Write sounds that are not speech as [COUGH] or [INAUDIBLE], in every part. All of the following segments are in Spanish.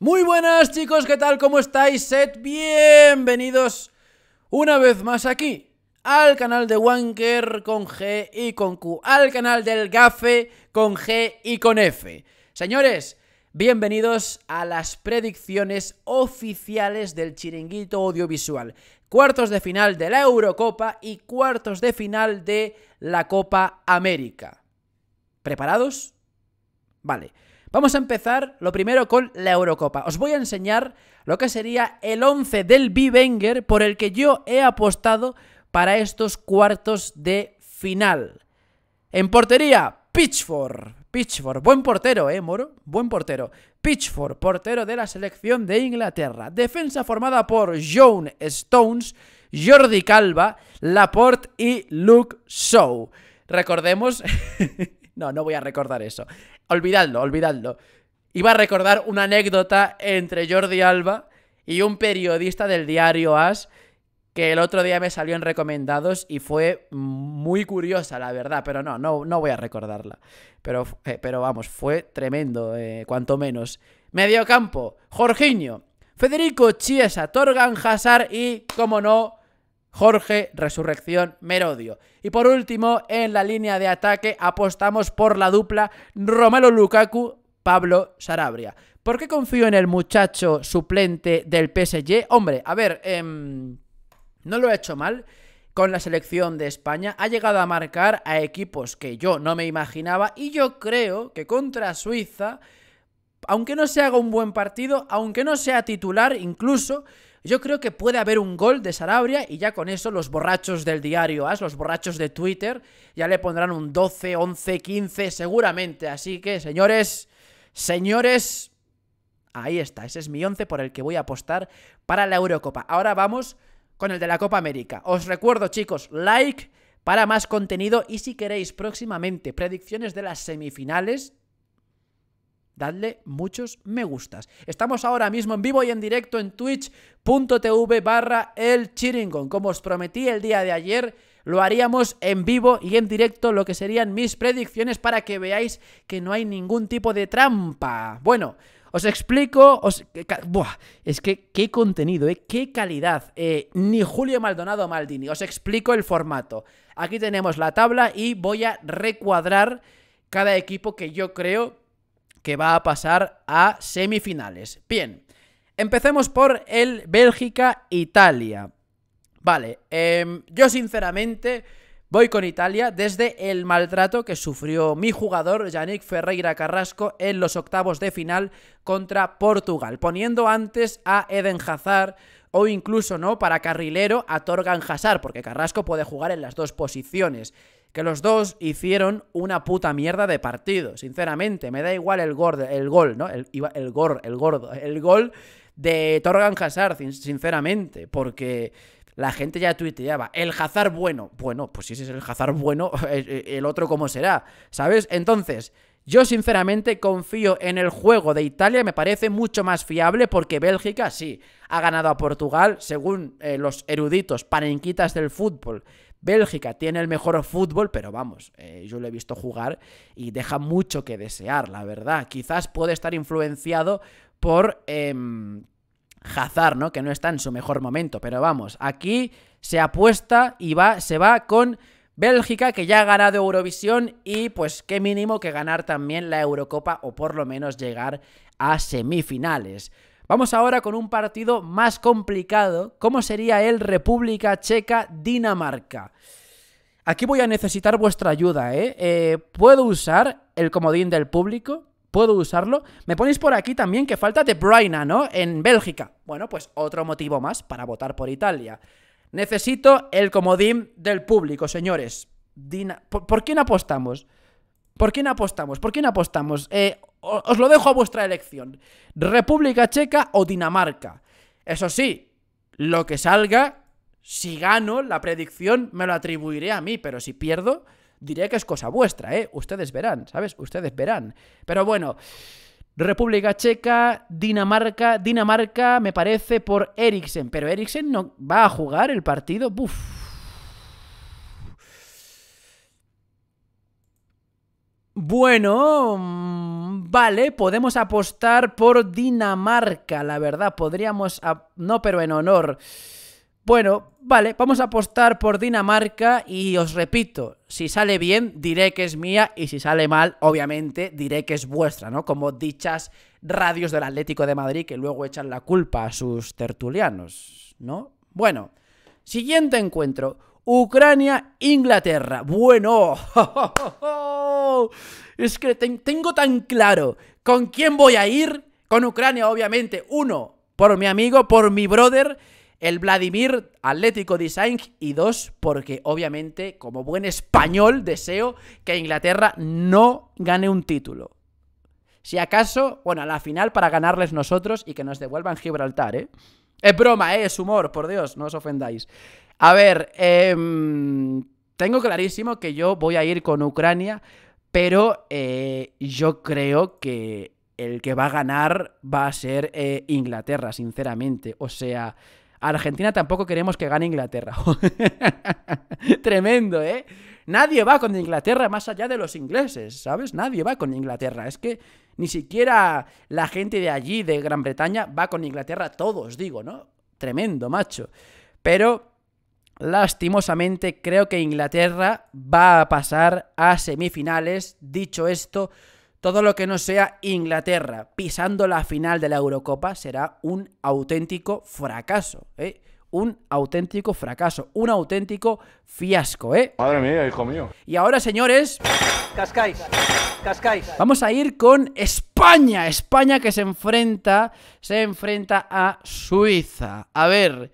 Muy buenas chicos, ¿qué tal? ¿Cómo estáis? Sed bienvenidos una vez más aquí al canal de Wanker con G y con Q, al canal del Gafe con G y con F. Señores, bienvenidos a las predicciones oficiales del chiringuito audiovisual. Cuartos de final de la Eurocopa y cuartos de final de la Copa América. ¿Preparados? Vale. Vamos a empezar lo primero con la Eurocopa. Os voy a enseñar lo que sería el 11 del Bivenger por el que yo he apostado para estos cuartos de final. En portería, Pitchford. Pitchford, buen portero, ¿eh, Moro? Buen portero. Pitchford, portero de la selección de Inglaterra. Defensa formada por Joan Stones, Jordi Calva, Laporte y Luke Shaw. Recordemos [LAUGHS] No, no voy a recordar eso. Olvidadlo, olvidadlo. Iba a recordar una anécdota entre Jordi Alba y un periodista del diario As que el otro día me salió en recomendados y fue muy curiosa, la verdad, pero no, no, no voy a recordarla. Pero, eh, pero vamos, fue tremendo, eh, cuanto menos. Medio campo, Jorginho, Federico Chiesa, Torgan Hazard y, como no, Jorge Resurrección Merodio. Y por último, en la línea de ataque apostamos por la dupla Romelu Lukaku Pablo Sarabria. ¿Por qué confío en el muchacho suplente del PSG? Hombre, a ver, em, no lo he hecho mal con la selección de España, ha llegado a marcar a equipos que yo no me imaginaba y yo creo que contra Suiza, aunque no se haga un buen partido, aunque no sea titular incluso, yo creo que puede haber un gol de Sarabria y ya con eso los borrachos del diario AS, los borrachos de Twitter, ya le pondrán un 12, 11, 15 seguramente. Así que, señores, señores, ahí está. Ese es mi 11 por el que voy a apostar para la Eurocopa. Ahora vamos con el de la Copa América. Os recuerdo, chicos, like para más contenido y si queréis próximamente predicciones de las semifinales, dadle muchos me gustas. Estamos ahora mismo en vivo y en directo en twitch.tv barra el chiringón. Como os prometí el día de ayer, lo haríamos en vivo y en directo lo que serían mis predicciones para que veáis que no hay ningún tipo de trampa. Bueno, os explico, Buah, es que qué contenido, eh, qué calidad. Eh, ni Julio Maldonado Maldini, os explico el formato. Aquí tenemos la tabla y voy a recuadrar cada equipo que yo creo que va a pasar a semifinales. Bien, empecemos por el Bélgica-Italia. Vale, em, yo sinceramente voy con Italia desde el maltrato que sufrió mi jugador Yannick Ferreira Carrasco en los octavos de final contra Portugal, poniendo antes a Eden Hazard o incluso no para carrilero a Torgan Hazard, porque Carrasco puede jugar en las dos posiciones que los dos hicieron una puta mierda de partido, sinceramente. Me da igual el, gol, el gol, ¿no? El, el gordo, el gol de Torgan Hazard, sinceramente, porque la gente ya tuiteaba, el Hazard bueno. Bueno, pues si ese es el Hazard bueno, [LAUGHS] el otro cómo será, ¿sabes? Entonces... Yo sinceramente confío en el juego de Italia, me parece mucho más fiable porque Bélgica sí, ha ganado a Portugal, según eh, los eruditos parenquitas del fútbol, Bélgica tiene el mejor fútbol, pero vamos, eh, yo lo he visto jugar y deja mucho que desear, la verdad. Quizás puede estar influenciado por... Em, Hazard, ¿no? Que no está en su mejor momento. Pero vamos, aquí se apuesta y va, se va con Bélgica, que ya ha ganado Eurovisión y pues qué mínimo que ganar también la Eurocopa o por lo menos llegar a semifinales. Vamos ahora con un partido más complicado, ¿Cómo sería el República Checa-Dinamarca. Aquí voy a necesitar vuestra ayuda, ¿eh? ¿eh? Puedo usar el comodín del público, puedo usarlo. Me ponéis por aquí también que falta de Braina, ¿no? En Bélgica. Bueno, pues otro motivo más para votar por Italia. Necesito el comodín del público, señores. ¿Por, ¿Por, quién apostamos? ¿Por quién apostamos? ¿Por quién apostamos? Eh, os lo dejo a vuestra elección. República Checa o Dinamarca. Eso sí, lo que salga, si gano la predicción, me lo atribuiré a mí, pero si pierdo, diré que es cosa vuestra, ¿eh? Ustedes verán, ¿sabes? Ustedes verán. Pero bueno, República Checa, Dinamarca, Dinamarca me parece por Eriksen, pero Eriksen no va a jugar el partido. Buf Bueno, mm, vale, podemos apostar por Dinamarca, la verdad, podríamos... No, pero en honor. Bueno, vale, vamos a apostar por Dinamarca y os repito, si sale bien diré que es mía y si sale mal, obviamente diré que es vuestra, ¿no? Como dichas radios del Atlético de Madrid que luego echan la culpa a sus tertulianos, ¿no? Bueno, siguiente encuentro. Ucrania-Inglaterra. Bueno, [LAUGHS] es que tengo tan claro con quién voy a ir. Con Ucrania, obviamente. Uno, por mi amigo, por mi brother, el Vladimir Atlético Design. Y dos, porque obviamente, como buen español, deseo que Inglaterra no gane un título. Si acaso, bueno, a la final para ganarles nosotros y que nos devuelvan Gibraltar, ¿eh? Es broma, ¿eh? es humor, por Dios, no os ofendáis. A ver, em, tengo clarísimo que yo voy a ir con Ucrania, pero eh, yo creo que el que va a ganar va a ser eh, Inglaterra, sinceramente. O sea, Argentina tampoco queremos que gane Inglaterra. [LAUGHS] Tremendo, ¿eh? Nadie va con Inglaterra más allá de los ingleses, ¿sabes? Nadie va con Inglaterra. Es que ni siquiera la gente de allí, de Gran Bretaña, va con Inglaterra, todos, digo, ¿no? Tremendo, macho. Pero Lastimosamente creo que Inglaterra va a pasar a semifinales. Dicho esto, todo lo que no sea Inglaterra pisando la final de la Eurocopa será un auténtico fracaso. ¿eh? un auténtico fracaso, un auténtico fiasco, ¿eh? Madre mía, hijo mío. Y ahora, señores... Cascáis, cascáis. Vamos a ir con España, España que se enfrenta, se enfrenta a Suiza. A ver...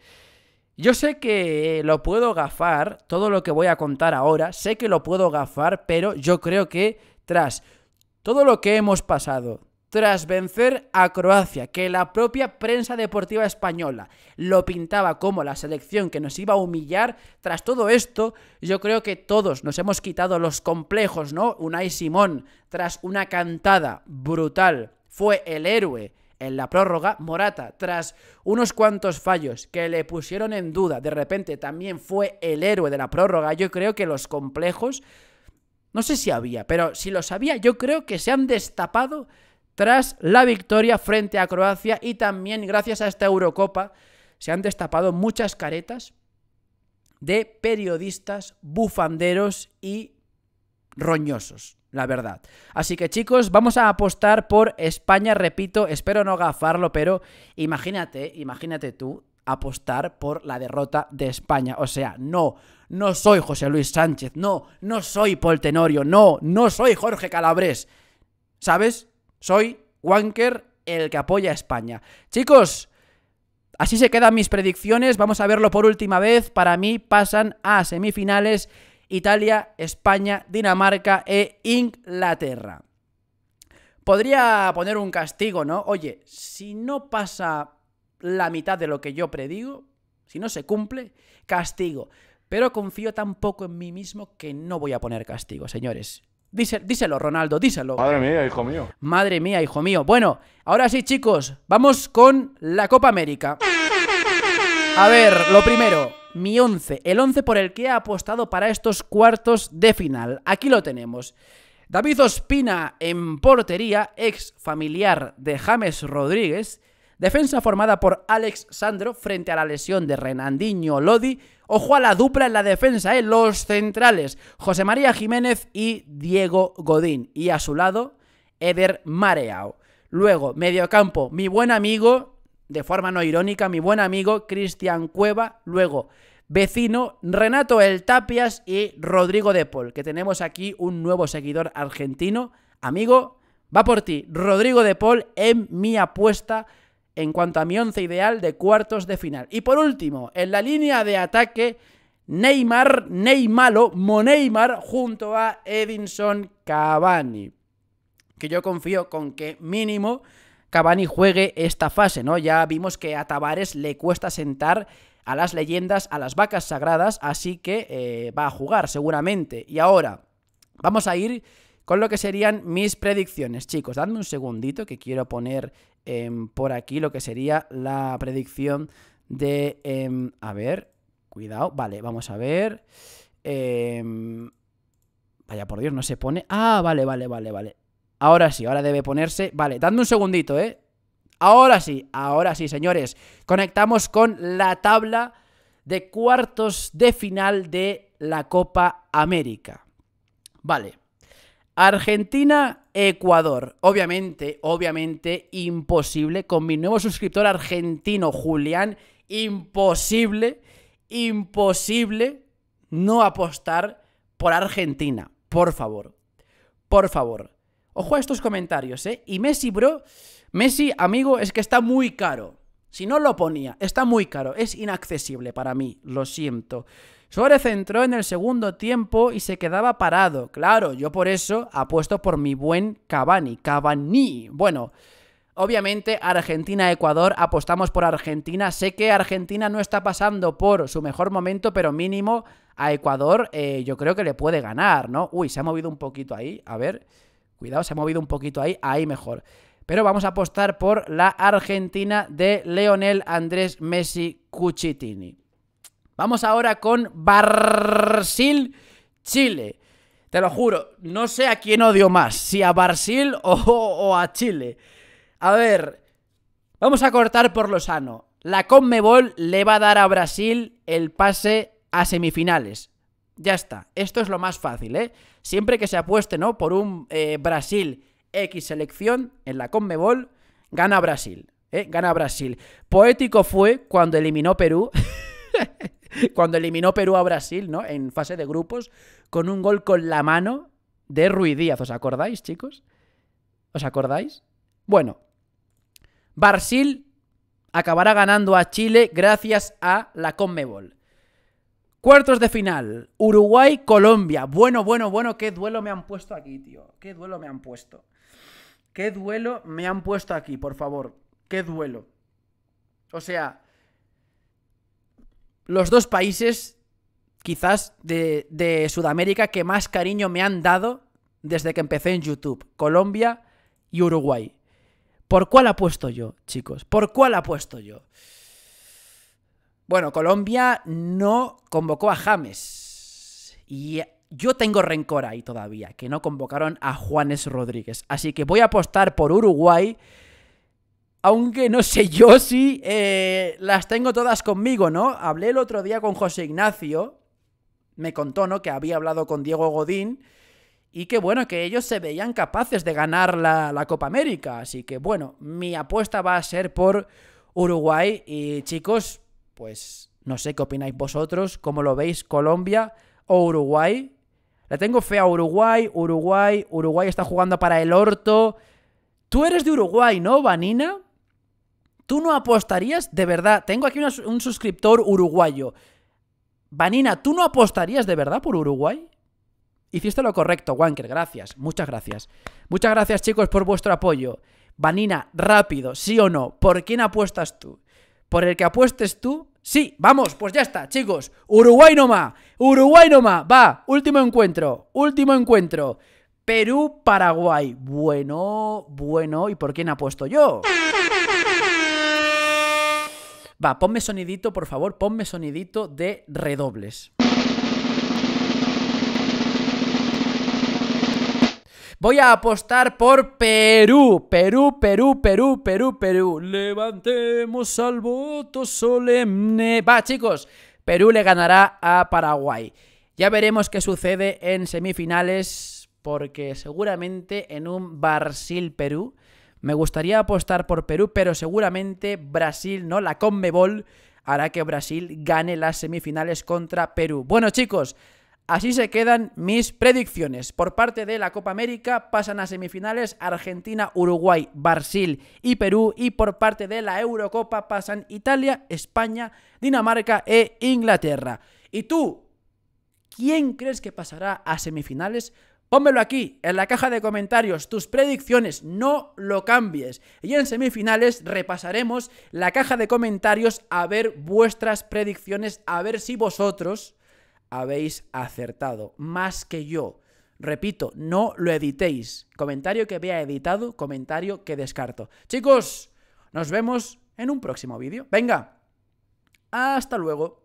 Yo sé que lo puedo gafar, todo lo que voy a contar ahora, sé que lo puedo gafar, pero yo creo que tras todo lo que hemos pasado, tras vencer a Croacia, que la propia prensa deportiva española lo pintaba como la selección que nos iba a humillar, tras todo esto, yo creo que todos nos hemos quitado los complejos, ¿no? Unai Simón, tras una cantada brutal, fue el héroe en la prórroga, Morata, tras unos cuantos fallos que le pusieron en duda, de repente también fue el héroe de la prórroga. Yo creo que los complejos, no sé si había, pero si los había, yo creo que se han destapado tras la victoria frente a Croacia y también gracias a esta Eurocopa se han destapado muchas caretas de periodistas bufanderos y roñosos la verdad. Así que chicos, vamos a apostar por España, repito, espero no gafarlo, pero imagínate, imagínate tú apostar por la derrota de España. O sea, no, no soy José Luis Sánchez, no, no soy Paul Tenorio, no, no soy Jorge Calabrés. ¿Sabes? Soy Wanker, el que apoya a España. Chicos, así se quedan mis predicciones. Vamos a verlo por última vez. Para mí pasan a semifinales Italia, España, Dinamarca e Inglaterra. Podría poner un castigo, ¿no? Oye, si no pasa la mitad de lo que yo predigo, si no se cumple, castigo. Pero confío tan poco en mí mismo que no voy a poner castigo, señores. Díselo, Ronaldo, díselo. Madre mía, hijo mío. Madre mía, hijo mío. Bueno, ahora sí, chicos, vamos con la Copa América. A ver, lo primero, mi 11, el 11 por el que he apostado para estos cuartos de final. Aquí lo tenemos. David Ospina en portería, ex familiar de James Rodríguez. Defensa formada por Alex Sandro frente a la lesión de Renandinho Lodi. Ojo a la dupla en la defensa, en eh, los centrales, José María Jiménez y Diego Godín. Y a su lado, Eder Mareao. Luego, mediocampo, mi buen amigo de forma no irónica, mi buen amigo Cristian Cueva, luego vecino Renato El Tapias y Rodrigo De Paul, que tenemos aquí un nuevo seguidor argentino. Amigo, va por ti, Rodrigo De Paul en mi apuesta en cuanto a mi once ideal de cuartos de final. Y por último, en la línea de ataque, Neymar, Neymalo, Moneymar junto a Edinson Cavani, que yo confío con que mínimo Cavani juegue esta fase, ¿no? Ya vimos que a Tavares le cuesta sentar a las leyendas, a las vacas sagradas, así que eh, va a jugar seguramente. Y ahora, vamos a ir con lo que serían mis predicciones, chicos. Dadme un segundito que quiero poner em, por aquí lo que sería la predicción de... Em, a ver, cuidado, vale, vamos a ver. Em, vaya por Dios, no se pone... Ah, vale, vale, vale, vale. Ahora sí, ahora debe ponerse. Vale, Dando un segundito, ¿eh? Ahora sí, ahora sí, señores. Conectamos con la tabla de cuartos de final de la Copa América. Vale. Argentina, Ecuador. Obviamente, obviamente, imposible. Con mi nuevo suscriptor argentino, Julián, imposible, imposible no apostar por Argentina. Por favor. Por favor. Ojo a estos comentarios, ¿eh? Y Messi, bro, Messi, amigo, es que está muy caro. Si no lo ponía, está muy caro, es inaccesible para mí, lo siento. Suárez entró en el segundo tiempo y se quedaba parado. Claro, yo por eso apuesto por mi buen Cavani. Cavani. Bueno, obviamente Argentina-Ecuador, apostamos por Argentina. Sé que Argentina no está pasando por su mejor momento, pero mínimo a Ecuador eh, yo creo que le puede ganar, ¿no? Uy, se ha movido un poquito ahí. A ver. Cuidado, se ha movido un poquito ahí, ahí mejor. Pero vamos a apostar por la Argentina de Leonel Andrés Messi Cuchitini. Vamos ahora con Brasil, Chile. Te lo juro, no sé a quién odio más, si a Brasil o, o a Chile. A ver, vamos a cortar por lo sano. La Conmebol le va a dar a Brasil el pase a semifinales. Ya está, esto es lo más fácil, ¿eh? Siempre que se apueste, ¿no? Por un eh, Brasil X selección en la Conmebol, gana Brasil. ¿eh? Gana Brasil. Poético fue cuando eliminó Perú. [LAUGHS] cuando eliminó Perú a Brasil, ¿no? En fase de grupos, con un gol con la mano de Rui Díaz. ¿Os acordáis, chicos? ¿Os acordáis? Bueno, Brasil acabará ganando a Chile gracias a la Conmebol. Cuartos de final, Uruguay-Colombia. Bueno, bueno, bueno, qué duelo me han puesto aquí, tío. Qué duelo me han puesto. Qué duelo me han puesto aquí, por favor. Qué duelo. O sea, los dos países, quizás, de, Sudamérica que más cariño me han dado desde que empecé en YouTube. Colombia y Uruguay. ¿Por cuál apuesto yo, chicos? ¿Por cuál apuesto yo? Bueno, Colombia no convocó a James. Y yo tengo rencor ahí todavía, que no convocaron a Juanes Rodríguez. Así que voy a apostar por Uruguay. Aunque no sé yo si eh, las tengo todas conmigo, ¿no? Hablé el otro día con José Ignacio. Me contó, ¿no? Que había hablado con Diego Godín. Y que bueno, que ellos se veían capaces de ganar la, la Copa América. Así que bueno, mi apuesta va a ser por Uruguay. Y chicos, pues no sé qué opináis vosotros, cómo lo veis Colombia o Uruguay. La tengo fe a Uruguay, Uruguay, Uruguay está jugando para el orto. Tú eres de Uruguay, ¿no, Vanina? ¿Tú no apostarías? De verdad, tengo aquí un suscriptor uruguayo. Vanina, ¿tú no apostarías de verdad por Uruguay? Hiciste lo correcto, Wanker, gracias, muchas gracias. Muchas gracias, chicos, por vuestro apoyo. Vanina, rápido, sí o no, ¿por quién apuestas tú? por el que apuestes tú. Sí, vamos, pues ya está, chicos. Uruguay más, Uruguay más, va, último encuentro, último encuentro. Perú-Paraguay. Bueno, bueno, ¿y por quién apuesto yo? Va, ponme sonidito, por favor, ponme sonidito de redobles. Voy a apostar por Perú. Perú, Perú, Perú, Perú, Perú. Levantemos al voto solemne. Va, chicos. Perú le ganará a Paraguay. Ya veremos qué sucede en semifinales, porque seguramente en un Brasil-Perú. Me gustaría apostar por Perú, pero seguramente Brasil, ¿no? La Conmebol hará que Brasil gane las semifinales contra Perú. Bueno, chicos, Así se quedan mis predicciones. Por parte de la Copa América pasan a semifinales Argentina, Uruguay, Brasil y Perú. Y por parte de la Eurocopa pasan Italia, España, Dinamarca e Inglaterra. ¿Y tú? ¿Quién crees que pasará a semifinales? Pónmelo aquí, en la caja de comentarios, tus predicciones, no lo cambies. Y en semifinales repasaremos la caja de comentarios a ver vuestras predicciones, a ver si vosotros habéis acertado, más que yo. Repito, no lo editéis. Comentario que vea editado, comentario que descarto. Chicos, nos vemos en un próximo vídeo. Venga, hasta luego.